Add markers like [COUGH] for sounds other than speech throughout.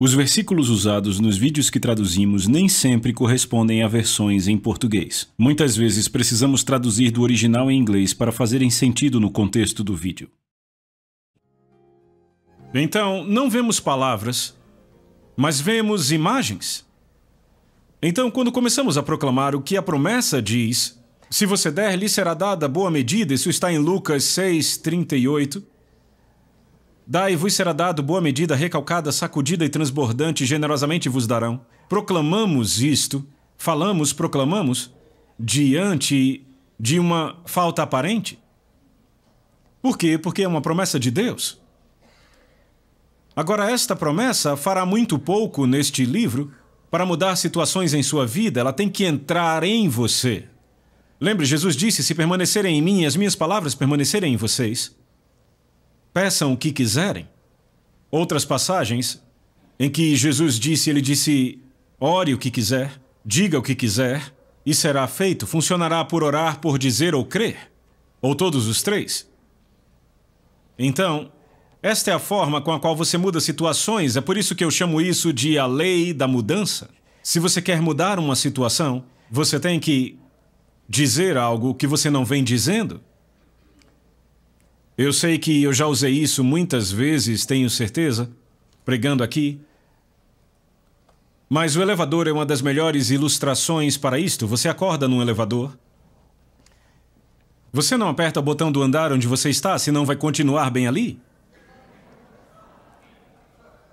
Os versículos usados nos vídeos que traduzimos nem sempre correspondem a versões em português. Muitas vezes precisamos traduzir do original em inglês para fazerem sentido no contexto do vídeo. Então, não vemos palavras, mas vemos imagens. Então, quando começamos a proclamar o que a promessa diz, se você der, lhe será dada boa medida, isso está em Lucas 6, 38. Dai, vos será dado boa medida, recalcada, sacudida e transbordante, generosamente vos darão. Proclamamos isto, falamos, proclamamos, diante de uma falta aparente? Por quê? Porque é uma promessa de Deus. Agora, esta promessa fará muito pouco neste livro para mudar situações em sua vida, ela tem que entrar em você. Lembre, Jesus disse: Se permanecerem em mim e as minhas palavras permanecerem em vocês, peçam o que quiserem. Outras passagens em que Jesus disse, ele disse, ore o que quiser, diga o que quiser, e será feito, funcionará por orar, por dizer ou crer, ou todos os três. Então, esta é a forma com a qual você muda situações, é por isso que eu chamo isso de a lei da mudança. Se você quer mudar uma situação, você tem que dizer algo que você não vem dizendo, eu sei que eu já usei isso muitas vezes, tenho certeza, pregando aqui. Mas o elevador é uma das melhores ilustrações para isto. Você acorda num elevador. Você não aperta o botão do andar onde você está, senão vai continuar bem ali?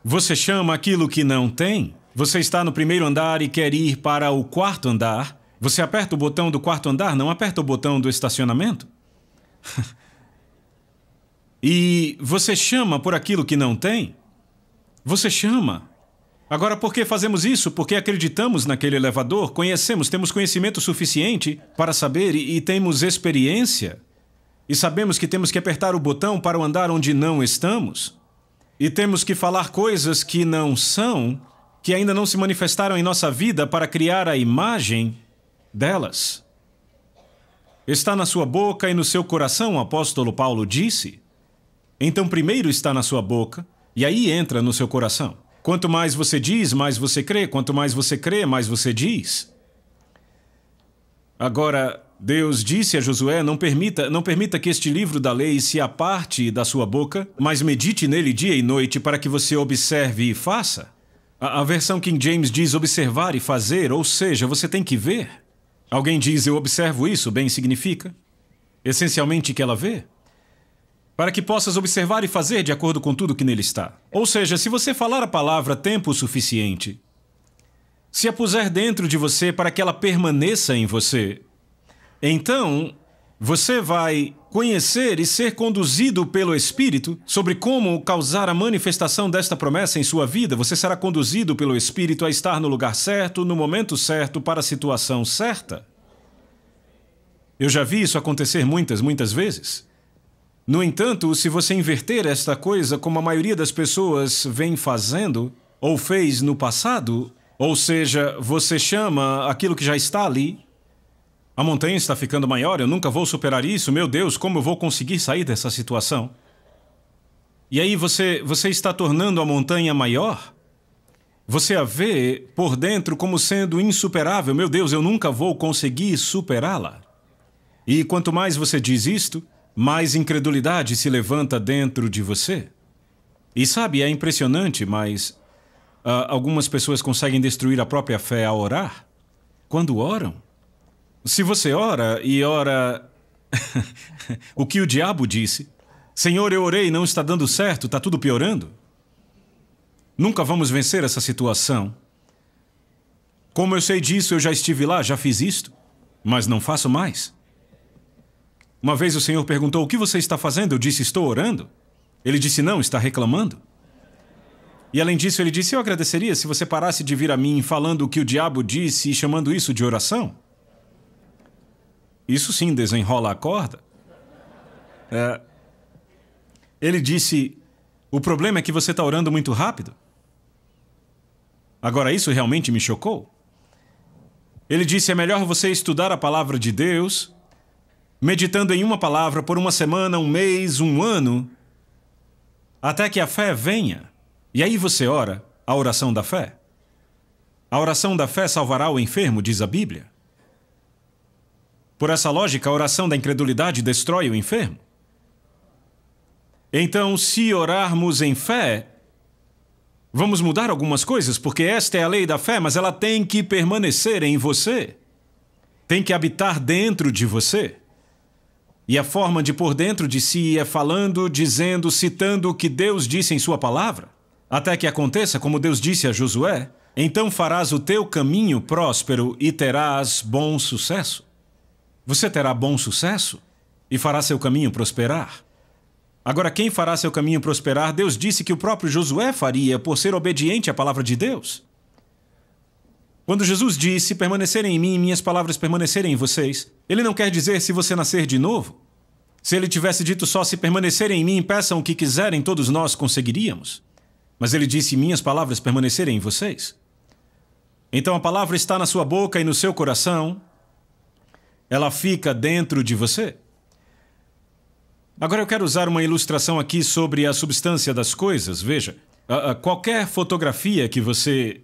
Você chama aquilo que não tem? Você está no primeiro andar e quer ir para o quarto andar. Você aperta o botão do quarto andar, não aperta o botão do estacionamento? [LAUGHS] E você chama por aquilo que não tem? Você chama. Agora, por que fazemos isso? Porque acreditamos naquele elevador, conhecemos, temos conhecimento suficiente para saber e, e temos experiência. E sabemos que temos que apertar o botão para o andar onde não estamos. E temos que falar coisas que não são, que ainda não se manifestaram em nossa vida para criar a imagem delas. Está na sua boca e no seu coração, o apóstolo Paulo disse. Então, primeiro está na sua boca e aí entra no seu coração. Quanto mais você diz, mais você crê. Quanto mais você crê, mais você diz. Agora, Deus disse a Josué: não permita, não permita que este livro da lei se aparte da sua boca, mas medite nele dia e noite para que você observe e faça. A, a versão King James diz observar e fazer, ou seja, você tem que ver. Alguém diz eu observo isso, bem significa essencialmente que ela vê para que possas observar e fazer de acordo com tudo que nele está. Ou seja, se você falar a palavra tempo suficiente, se a puser dentro de você para que ela permaneça em você, então você vai conhecer e ser conduzido pelo Espírito sobre como causar a manifestação desta promessa em sua vida. Você será conduzido pelo Espírito a estar no lugar certo, no momento certo, para a situação certa. Eu já vi isso acontecer muitas, muitas vezes. No entanto, se você inverter esta coisa como a maioria das pessoas vem fazendo, ou fez no passado, ou seja, você chama aquilo que já está ali, a montanha está ficando maior, eu nunca vou superar isso, meu Deus, como eu vou conseguir sair dessa situação? E aí você, você está tornando a montanha maior? Você a vê por dentro como sendo insuperável, meu Deus, eu nunca vou conseguir superá-la. E quanto mais você diz isto, mais incredulidade se levanta dentro de você. E sabe, é impressionante, mas uh, algumas pessoas conseguem destruir a própria fé ao orar. Quando oram. Se você ora e ora [LAUGHS] o que o diabo disse, Senhor, eu orei, não está dando certo, está tudo piorando. Nunca vamos vencer essa situação. Como eu sei disso, eu já estive lá, já fiz isto, mas não faço mais. Uma vez o Senhor perguntou: O que você está fazendo? Eu disse: Estou orando. Ele disse: Não, está reclamando. E além disso, ele disse: Eu agradeceria se você parasse de vir a mim falando o que o diabo disse e chamando isso de oração. Isso sim desenrola a corda. É... Ele disse: O problema é que você está orando muito rápido. Agora, isso realmente me chocou. Ele disse: É melhor você estudar a palavra de Deus meditando em uma palavra por uma semana, um mês, um ano, até que a fé venha. E aí você ora a oração da fé. A oração da fé salvará o enfermo, diz a Bíblia. Por essa lógica, a oração da incredulidade destrói o enfermo. Então, se orarmos em fé, vamos mudar algumas coisas, porque esta é a lei da fé, mas ela tem que permanecer em você. Tem que habitar dentro de você. E a forma de por dentro de si é falando, dizendo, citando o que Deus disse em sua palavra? Até que aconteça como Deus disse a Josué: Então farás o teu caminho próspero e terás bom sucesso. Você terá bom sucesso e fará seu caminho prosperar. Agora, quem fará seu caminho prosperar, Deus disse que o próprio Josué faria por ser obediente à palavra de Deus. Quando Jesus disse: permanecerem em mim e minhas palavras permanecerem em vocês, ele não quer dizer se você nascer de novo. Se ele tivesse dito só se permanecerem em mim, peçam o que quiserem, todos nós conseguiríamos. Mas ele disse minhas palavras permanecerem em vocês. Então a palavra está na sua boca e no seu coração. Ela fica dentro de você. Agora eu quero usar uma ilustração aqui sobre a substância das coisas. Veja, qualquer fotografia que você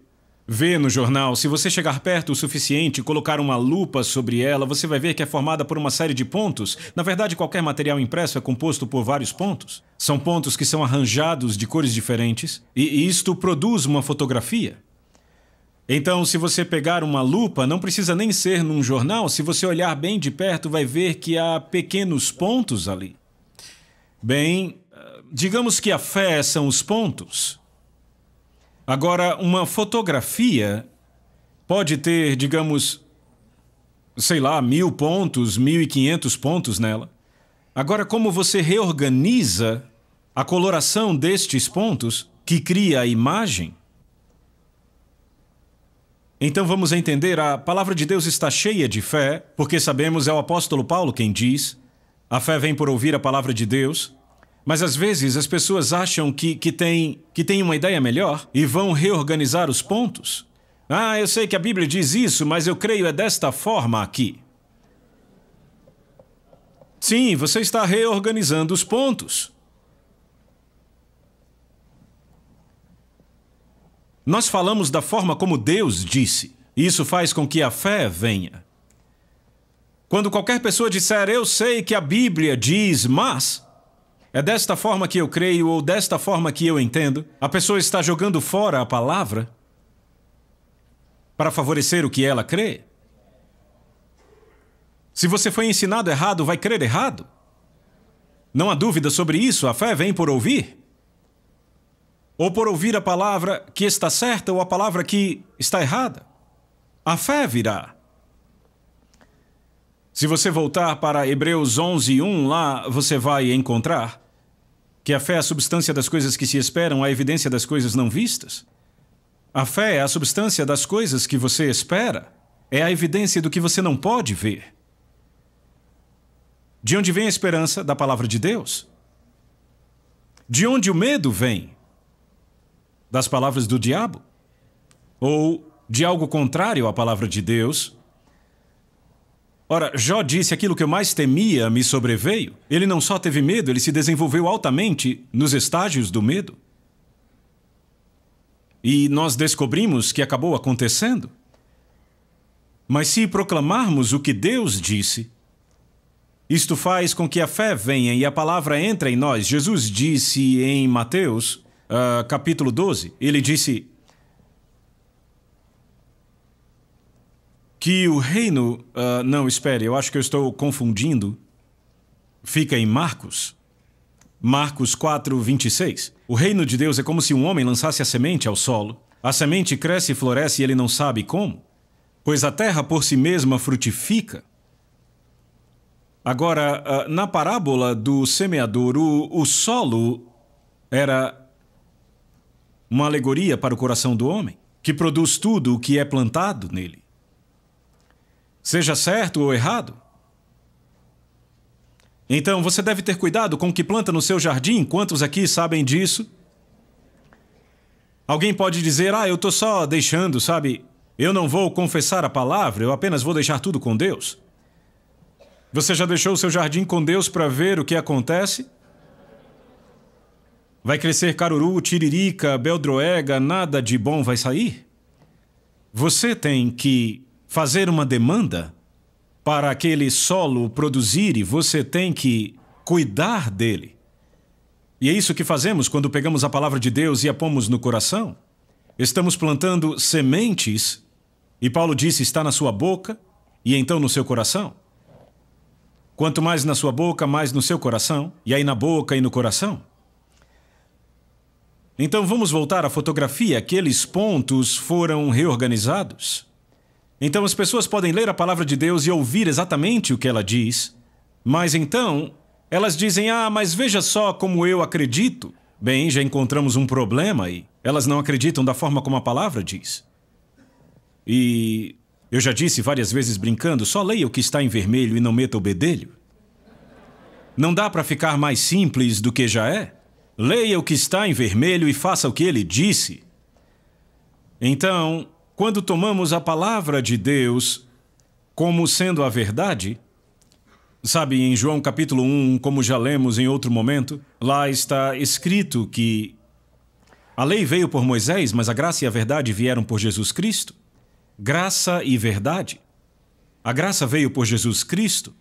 Vê no jornal, se você chegar perto o suficiente e colocar uma lupa sobre ela, você vai ver que é formada por uma série de pontos. Na verdade, qualquer material impresso é composto por vários pontos. São pontos que são arranjados de cores diferentes, e isto produz uma fotografia. Então, se você pegar uma lupa, não precisa nem ser num jornal, se você olhar bem de perto, vai ver que há pequenos pontos ali. Bem, digamos que a fé são os pontos. Agora, uma fotografia pode ter, digamos, sei lá, mil pontos, mil e quinhentos pontos nela. Agora, como você reorganiza a coloração destes pontos que cria a imagem? Então vamos entender, a palavra de Deus está cheia de fé, porque sabemos é o apóstolo Paulo quem diz: a fé vem por ouvir a palavra de Deus, mas às vezes as pessoas acham que, que, tem, que tem uma ideia melhor e vão reorganizar os pontos. Ah, eu sei que a Bíblia diz isso, mas eu creio é desta forma aqui. Sim, você está reorganizando os pontos. Nós falamos da forma como Deus disse. E isso faz com que a fé venha. Quando qualquer pessoa disser, eu sei que a Bíblia diz, mas, é desta forma que eu creio ou desta forma que eu entendo? A pessoa está jogando fora a palavra para favorecer o que ela crê? Se você foi ensinado errado, vai crer errado? Não há dúvida sobre isso, a fé vem por ouvir. Ou por ouvir a palavra que está certa ou a palavra que está errada. A fé virá. Se você voltar para Hebreus 11, 1, lá você vai encontrar que a fé é a substância das coisas que se esperam, a evidência das coisas não vistas. A fé é a substância das coisas que você espera, é a evidência do que você não pode ver. De onde vem a esperança? Da palavra de Deus. De onde o medo vem? Das palavras do diabo? Ou de algo contrário à palavra de Deus, Ora, Jó disse aquilo que eu mais temia me sobreveio. Ele não só teve medo, ele se desenvolveu altamente nos estágios do medo. E nós descobrimos que acabou acontecendo. Mas se proclamarmos o que Deus disse, isto faz com que a fé venha e a palavra entre em nós. Jesus disse em Mateus, uh, capítulo 12, ele disse: que o reino. Uh, não, espere, eu acho que eu estou confundindo. Fica em Marcos. Marcos 4, 26. O reino de Deus é como se um homem lançasse a semente ao solo. A semente cresce e floresce e ele não sabe como, pois a terra por si mesma frutifica. Agora, uh, na parábola do semeador, o, o solo era uma alegoria para o coração do homem, que produz tudo o que é plantado nele seja certo ou errado. Então, você deve ter cuidado com o que planta no seu jardim. Quantos aqui sabem disso? Alguém pode dizer: Ah, eu estou só deixando, sabe? Eu não vou confessar a palavra, eu apenas vou deixar tudo com Deus. Você já deixou o seu jardim com Deus para ver o que acontece? Vai crescer caruru, tiririca, beldroega, nada de bom vai sair? Você tem que fazer uma demanda, para aquele solo produzir, você tem que cuidar dele. E é isso que fazemos quando pegamos a palavra de Deus e a pomos no coração. Estamos plantando sementes, e Paulo disse: está na sua boca e então no seu coração. Quanto mais na sua boca, mais no seu coração, e aí na boca e no coração. Então vamos voltar à fotografia. Aqueles pontos foram reorganizados. Então as pessoas podem ler a palavra de Deus e ouvir exatamente o que ela diz, mas então elas dizem: Ah, mas veja só como eu acredito. Bem, já encontramos um problema aí. Elas não acreditam da forma como a palavra diz. E eu já disse várias vezes brincando: só leia o que está em vermelho e não meta o bedelho. Não dá para ficar mais simples do que já é. Leia o que está em vermelho e faça o que ele disse. Então, quando tomamos a palavra de Deus como sendo a verdade, sabe, em João capítulo 1, como já lemos em outro momento, lá está escrito que a lei veio por Moisés, mas a graça e a verdade vieram por Jesus Cristo. Graça e verdade. A graça veio por Jesus Cristo.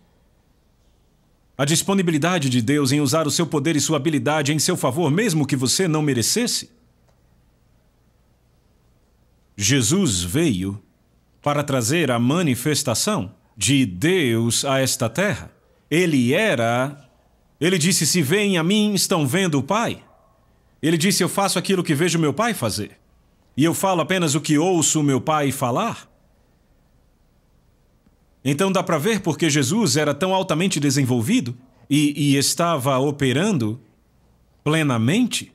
A disponibilidade de Deus em usar o seu poder e sua habilidade em seu favor, mesmo que você não merecesse. Jesus veio para trazer a manifestação de Deus a esta terra. Ele era. Ele disse: Se vêm a mim, estão vendo o Pai. Ele disse: Eu faço aquilo que vejo meu Pai fazer. E eu falo apenas o que ouço meu Pai falar. Então dá para ver porque Jesus era tão altamente desenvolvido e, e estava operando plenamente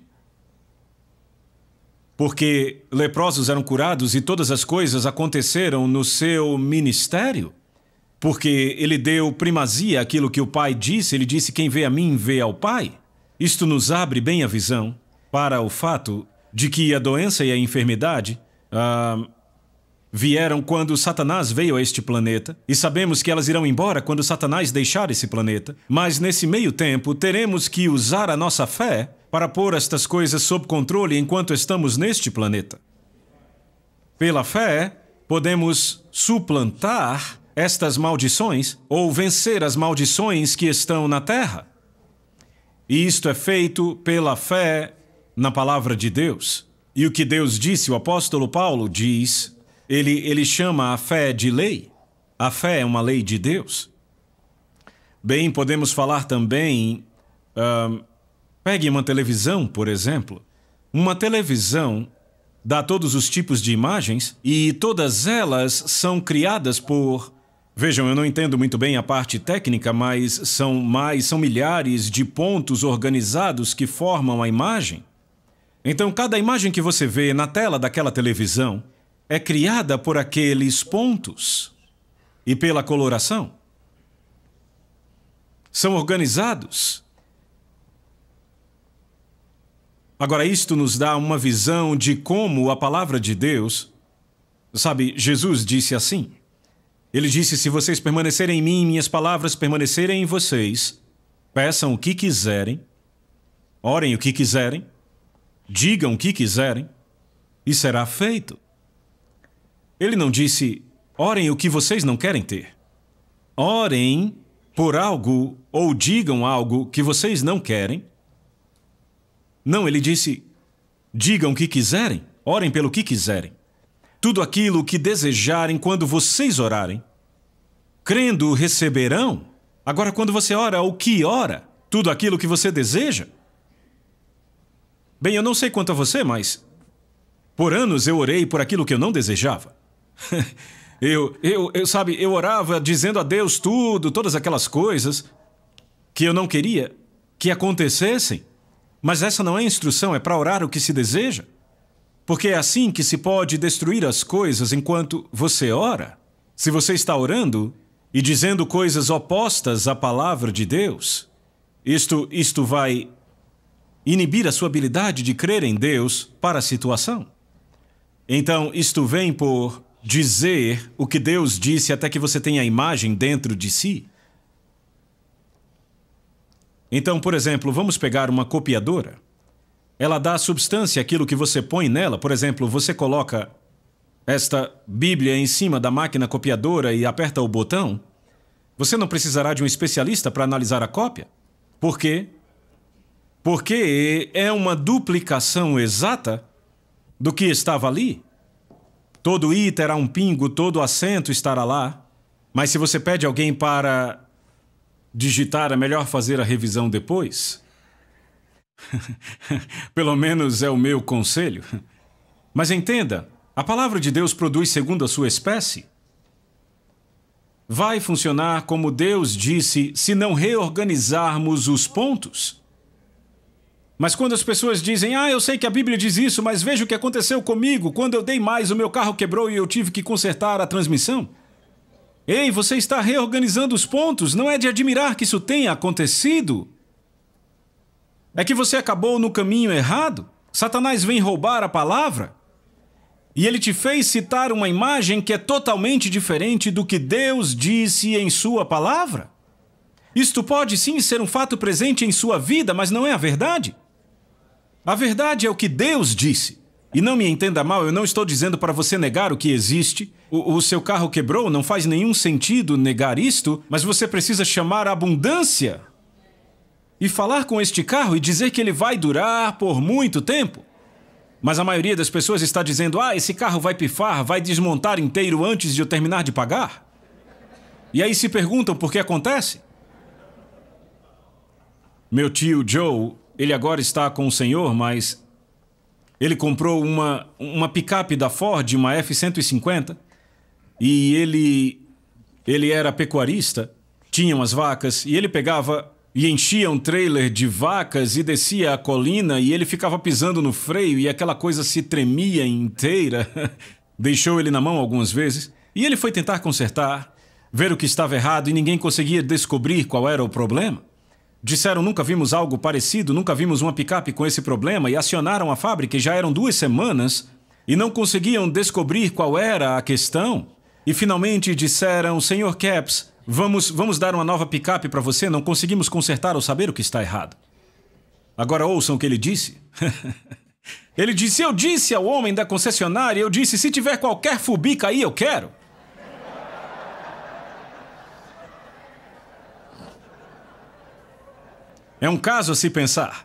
porque leprosos eram curados e todas as coisas aconteceram no seu ministério? Porque ele deu primazia àquilo que o Pai disse, ele disse: Quem vê a mim, vê ao Pai. Isto nos abre bem a visão para o fato de que a doença e a enfermidade, ah, vieram quando Satanás veio a este planeta, e sabemos que elas irão embora quando Satanás deixar esse planeta. Mas nesse meio tempo, teremos que usar a nossa fé para pôr estas coisas sob controle enquanto estamos neste planeta. Pela fé, podemos suplantar estas maldições ou vencer as maldições que estão na terra. E isto é feito pela fé na palavra de Deus. E o que Deus disse, o apóstolo Paulo diz ele, ele chama a fé de lei? A fé é uma lei de Deus? Bem, podemos falar também. Uh, pegue uma televisão, por exemplo. Uma televisão dá todos os tipos de imagens e todas elas são criadas por. Vejam, eu não entendo muito bem a parte técnica, mas são mais são milhares de pontos organizados que formam a imagem. Então, cada imagem que você vê na tela daquela televisão é criada por aqueles pontos e pela coloração. São organizados. Agora, isto nos dá uma visão de como a palavra de Deus. Sabe, Jesus disse assim. Ele disse: Se vocês permanecerem em mim, minhas palavras permanecerem em vocês, peçam o que quiserem, orem o que quiserem, digam o que quiserem, e será feito. Ele não disse: orem o que vocês não querem ter. Orem por algo ou digam algo que vocês não querem. Não, ele disse: digam o que quiserem, orem pelo que quiserem. Tudo aquilo que desejarem quando vocês orarem. Crendo, receberão. Agora, quando você ora, o que ora? Tudo aquilo que você deseja? Bem, eu não sei quanto a você, mas por anos eu orei por aquilo que eu não desejava. [LAUGHS] eu, eu, eu, sabe, eu orava dizendo a Deus tudo, todas aquelas coisas que eu não queria que acontecessem. Mas essa não é instrução, é para orar o que se deseja. Porque é assim que se pode destruir as coisas enquanto você ora. Se você está orando e dizendo coisas opostas à palavra de Deus, isto, isto vai inibir a sua habilidade de crer em Deus para a situação. Então, isto vem por dizer o que Deus disse até que você tenha a imagem dentro de si? Então, por exemplo, vamos pegar uma copiadora. Ela dá substância àquilo que você põe nela. Por exemplo, você coloca esta Bíblia em cima da máquina copiadora e aperta o botão. Você não precisará de um especialista para analisar a cópia. Por quê? Porque é uma duplicação exata do que estava ali. Todo i terá um pingo, todo acento estará lá. Mas se você pede alguém para digitar, é melhor fazer a revisão depois. [LAUGHS] Pelo menos é o meu conselho. Mas entenda, a palavra de Deus produz segundo a sua espécie. Vai funcionar como Deus disse se não reorganizarmos os pontos. Mas quando as pessoas dizem, ah, eu sei que a Bíblia diz isso, mas veja o que aconteceu comigo. Quando eu dei mais, o meu carro quebrou e eu tive que consertar a transmissão. Ei, você está reorganizando os pontos. Não é de admirar que isso tenha acontecido. É que você acabou no caminho errado. Satanás vem roubar a palavra. E ele te fez citar uma imagem que é totalmente diferente do que Deus disse em Sua palavra. Isto pode sim ser um fato presente em sua vida, mas não é a verdade. A verdade é o que Deus disse. E não me entenda mal, eu não estou dizendo para você negar o que existe. O, o, seu carro quebrou, não faz nenhum sentido negar isto, mas você precisa chamar a abundância e falar com este carro e dizer que ele vai durar por muito tempo. Mas a maioria das pessoas está dizendo: ah, esse carro vai pifar, vai desmontar inteiro antes de eu terminar de pagar. E aí se perguntam por que acontece. Meu tio Joe ele agora está com o Senhor, mas ele comprou uma, uma picape da Ford, uma F-150, e ele, ele era pecuarista, tinha as vacas, e ele pegava e enchia um trailer de vacas e descia a colina, e ele ficava pisando no freio, e aquela coisa se tremia inteira. [LAUGHS] Deixou ele na mão algumas vezes, e ele foi tentar consertar, ver o que estava errado, e ninguém conseguia descobrir qual era o problema. Disseram nunca vimos algo parecido, nunca vimos uma picape com esse problema e acionaram a fábrica e já eram duas semanas e não conseguiam descobrir qual era a questão. E finalmente disseram, Senhor Caps, vamos, vamos dar uma nova picape para você, não conseguimos consertar ou saber o que está errado. Agora ouçam o que ele disse. [LAUGHS] ele disse, eu disse ao homem da concessionária, eu disse, se tiver qualquer fubica aí eu quero. É um caso a se pensar.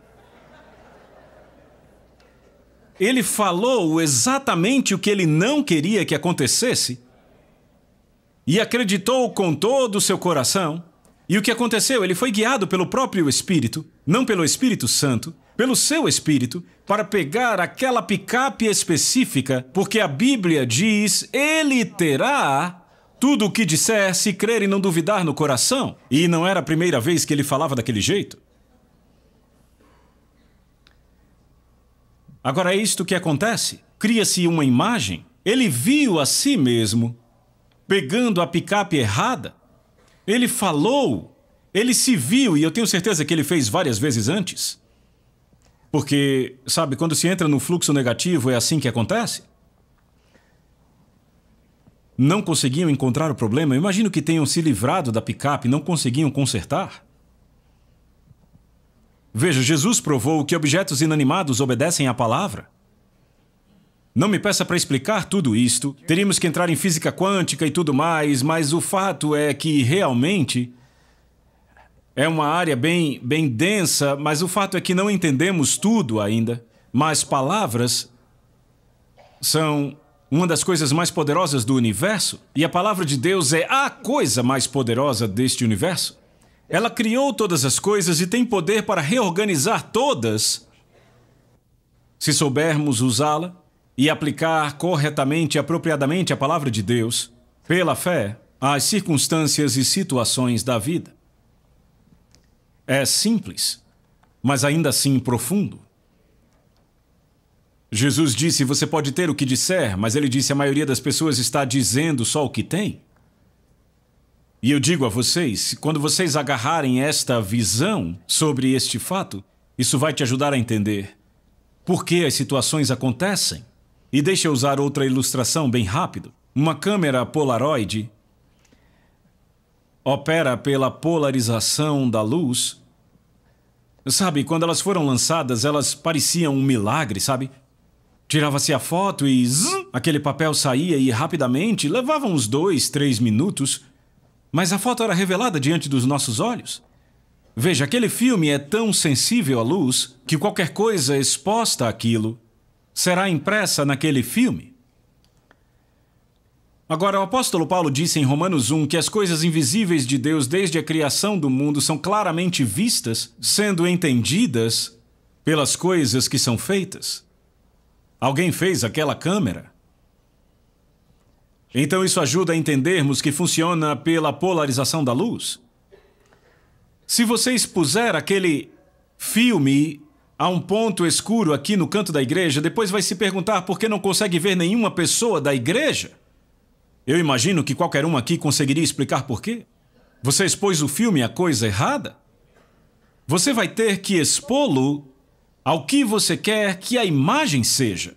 Ele falou exatamente o que ele não queria que acontecesse e acreditou com todo o seu coração. E o que aconteceu? Ele foi guiado pelo próprio Espírito, não pelo Espírito Santo, pelo seu Espírito, para pegar aquela picape específica, porque a Bíblia diz: Ele terá tudo o que disser se crer e não duvidar no coração. E não era a primeira vez que ele falava daquele jeito. Agora é isto que acontece: cria-se uma imagem. Ele viu a si mesmo pegando a picape errada. Ele falou, ele se viu, e eu tenho certeza que ele fez várias vezes antes. Porque, sabe, quando se entra no fluxo negativo, é assim que acontece? Não conseguiam encontrar o problema. imagino que tenham se livrado da picape, não conseguiam consertar. Veja, Jesus provou que objetos inanimados obedecem à palavra. Não me peça para explicar tudo isto, teríamos que entrar em física quântica e tudo mais, mas o fato é que realmente é uma área bem, bem densa, mas o fato é que não entendemos tudo ainda. Mas palavras são uma das coisas mais poderosas do universo, e a palavra de Deus é a coisa mais poderosa deste universo. Ela criou todas as coisas e tem poder para reorganizar todas se soubermos usá-la e aplicar corretamente e apropriadamente a palavra de Deus, pela fé, às circunstâncias e situações da vida. É simples, mas ainda assim profundo. Jesus disse: Você pode ter o que disser, mas ele disse: A maioria das pessoas está dizendo só o que tem. E eu digo a vocês: quando vocês agarrarem esta visão sobre este fato, isso vai te ajudar a entender por que as situações acontecem. E deixa eu usar outra ilustração bem rápido. Uma câmera Polaroid opera pela polarização da luz. Sabe, quando elas foram lançadas, elas pareciam um milagre, sabe? Tirava-se a foto e zzz, aquele papel saía e rapidamente levava uns dois, três minutos mas a foto era revelada diante dos nossos olhos. Veja, aquele filme é tão sensível à luz que qualquer coisa exposta àquilo será impressa naquele filme. Agora, o apóstolo Paulo disse em Romanos 1 que as coisas invisíveis de Deus desde a criação do mundo são claramente vistas, sendo entendidas pelas coisas que são feitas. Alguém fez aquela câmera? Então isso ajuda a entendermos que funciona pela polarização da luz? Se você expuser aquele filme a um ponto escuro aqui no canto da igreja, depois vai se perguntar por que não consegue ver nenhuma pessoa da igreja? Eu imagino que qualquer um aqui conseguiria explicar por quê. Você expôs o filme à coisa errada? Você vai ter que expô-lo ao que você quer que a imagem seja.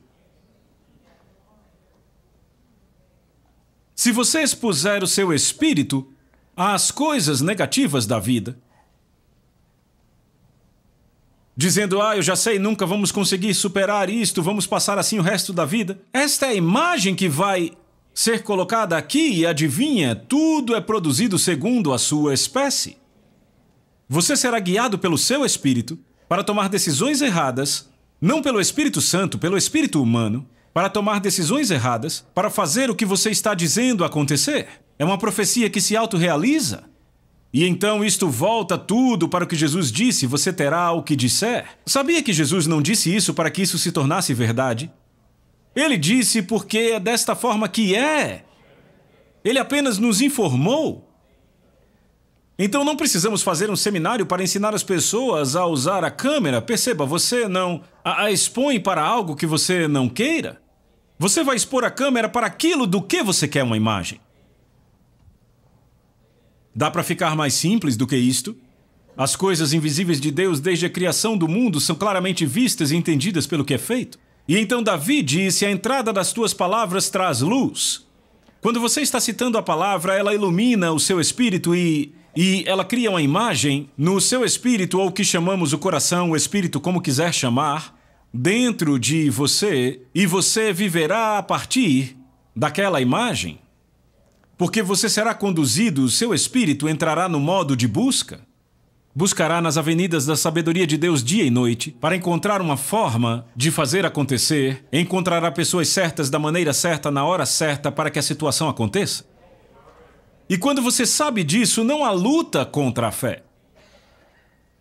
Se você expuser o seu espírito às coisas negativas da vida, dizendo, ah, eu já sei, nunca vamos conseguir superar isto, vamos passar assim o resto da vida, esta é a imagem que vai ser colocada aqui e adivinha, tudo é produzido segundo a sua espécie. Você será guiado pelo seu espírito para tomar decisões erradas, não pelo Espírito Santo, pelo espírito humano, para tomar decisões erradas, para fazer o que você está dizendo acontecer. É uma profecia que se autorrealiza. E então isto volta tudo para o que Jesus disse: você terá o que disser. Sabia que Jesus não disse isso para que isso se tornasse verdade? Ele disse porque é desta forma que é. Ele apenas nos informou. Então não precisamos fazer um seminário para ensinar as pessoas a usar a câmera. Perceba, você não a, a expõe para algo que você não queira. Você vai expor a câmera para aquilo do que você quer uma imagem. Dá para ficar mais simples do que isto? As coisas invisíveis de Deus desde a criação do mundo são claramente vistas e entendidas pelo que é feito. E então Davi disse: A entrada das tuas palavras traz luz. Quando você está citando a palavra, ela ilumina o seu espírito e e ela cria uma imagem no seu espírito, ou o que chamamos o coração, o espírito, como quiser chamar, dentro de você, e você viverá a partir daquela imagem. Porque você será conduzido, o seu espírito entrará no modo de busca. Buscará nas avenidas da sabedoria de Deus dia e noite para encontrar uma forma de fazer acontecer, encontrará pessoas certas da maneira certa, na hora certa, para que a situação aconteça. E quando você sabe disso, não há luta contra a fé.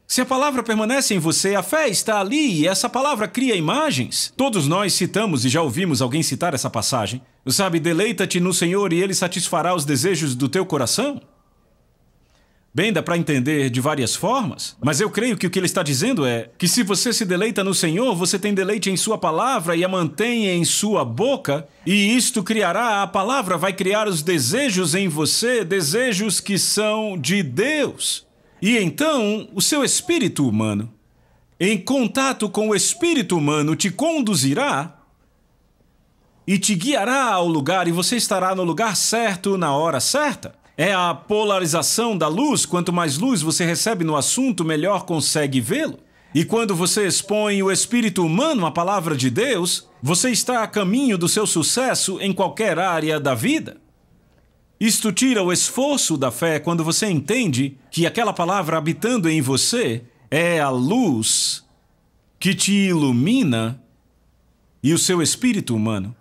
Se a palavra permanece em você, a fé está ali e essa palavra cria imagens. Todos nós citamos e já ouvimos alguém citar essa passagem. Sabe, deleita-te no Senhor e ele satisfará os desejos do teu coração? Bem, dá para entender de várias formas, mas eu creio que o que ele está dizendo é que se você se deleita no Senhor, você tem deleite em Sua palavra e a mantém em sua boca, e isto criará a palavra, vai criar os desejos em você, desejos que são de Deus. E então, o seu espírito humano, em contato com o espírito humano, te conduzirá e te guiará ao lugar, e você estará no lugar certo na hora certa. É a polarização da luz. Quanto mais luz você recebe no assunto, melhor consegue vê-lo. E quando você expõe o espírito humano à palavra de Deus, você está a caminho do seu sucesso em qualquer área da vida. Isto tira o esforço da fé quando você entende que aquela palavra habitando em você é a luz que te ilumina e o seu espírito humano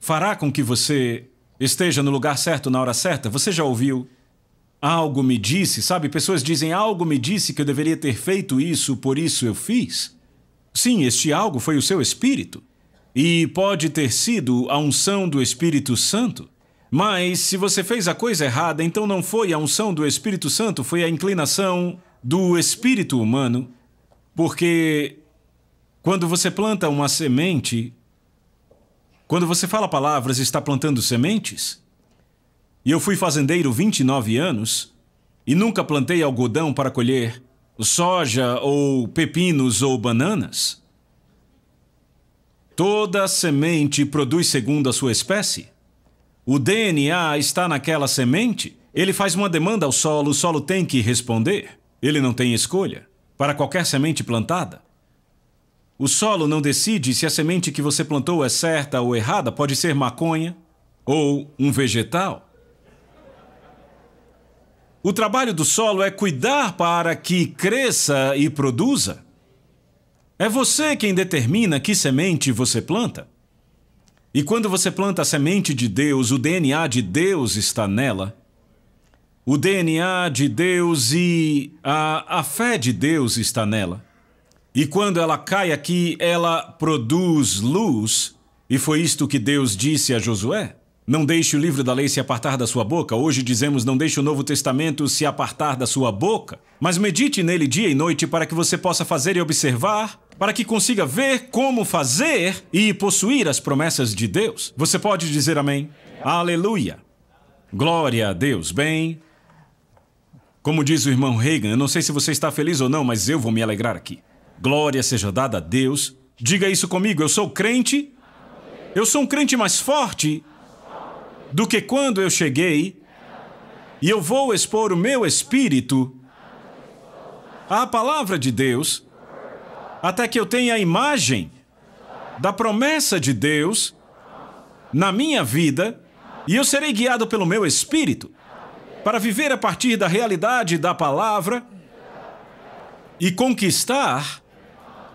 fará com que você Esteja no lugar certo na hora certa. Você já ouviu? Algo me disse, sabe? Pessoas dizem algo me disse que eu deveria ter feito isso, por isso eu fiz. Sim, este algo foi o seu espírito. E pode ter sido a unção do Espírito Santo. Mas se você fez a coisa errada, então não foi a unção do Espírito Santo, foi a inclinação do espírito humano. Porque quando você planta uma semente, quando você fala palavras, está plantando sementes? E eu fui fazendeiro 29 anos e nunca plantei algodão para colher soja ou pepinos ou bananas? Toda semente produz segundo a sua espécie. O DNA está naquela semente. Ele faz uma demanda ao solo, o solo tem que responder. Ele não tem escolha. Para qualquer semente plantada, o solo não decide se a semente que você plantou é certa ou errada, pode ser maconha ou um vegetal. O trabalho do solo é cuidar para que cresça e produza. É você quem determina que semente você planta. E quando você planta a semente de Deus, o DNA de Deus está nela. O DNA de Deus e a, a fé de Deus está nela. E quando ela cai aqui, ela produz luz. E foi isto que Deus disse a Josué? Não deixe o livro da lei se apartar da sua boca. Hoje dizemos não deixe o Novo Testamento se apartar da sua boca, mas medite nele dia e noite para que você possa fazer e observar, para que consiga ver como fazer e possuir as promessas de Deus. Você pode dizer amém? Aleluia. Glória a Deus. Bem, como diz o irmão Reagan, eu não sei se você está feliz ou não, mas eu vou me alegrar aqui. Glória seja dada a Deus. Diga isso comigo. Eu sou crente. Eu sou um crente mais forte do que quando eu cheguei. E eu vou expor o meu espírito à palavra de Deus até que eu tenha a imagem da promessa de Deus na minha vida e eu serei guiado pelo meu espírito para viver a partir da realidade da palavra e conquistar